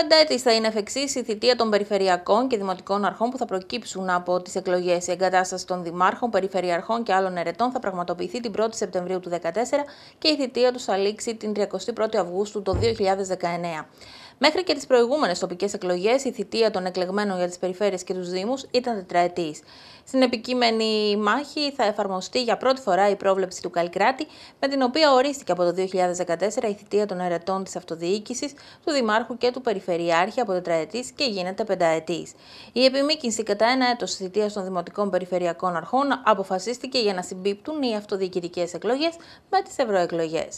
πενταετή θα είναι εφ' η θητεία των περιφερειακών και δημοτικών αρχών που θα προκύψουν από τις εκλογές. Η εγκατάσταση των δημάρχων, περιφερειαρχών και άλλων ερετών θα πραγματοποιηθεί την 1η Σεπτεμβρίου του 2014 και η θητεία τους θα λήξει την 31η Αυγούστου του 2019. Μέχρι και τις προηγούμενες τοπικές εκλογές, η θητεία των εκλεγμένων για τις περιφέρειες και τους Δήμους ήταν τετραετής. Στην επικείμενη μάχη θα εφαρμοστεί για πρώτη φορά η πρόβλεψη του Καλκράτη, με την οποία ορίστηκε από το 2014 η θητεία των αιρετών της αυτοδιοίκησης, του Δημάρχου και του Περιφερειάρχη από τετραετής και γίνεται πενταετής. Η επιμήκυνση κατά ένα έτος της θητείας των Δημοτικών Περιφερειακών Αρχών αποφασίστηκε για να συμπίπτουν οι αυτοδιοικητικές εκλογές με τις ευρωεκλογές.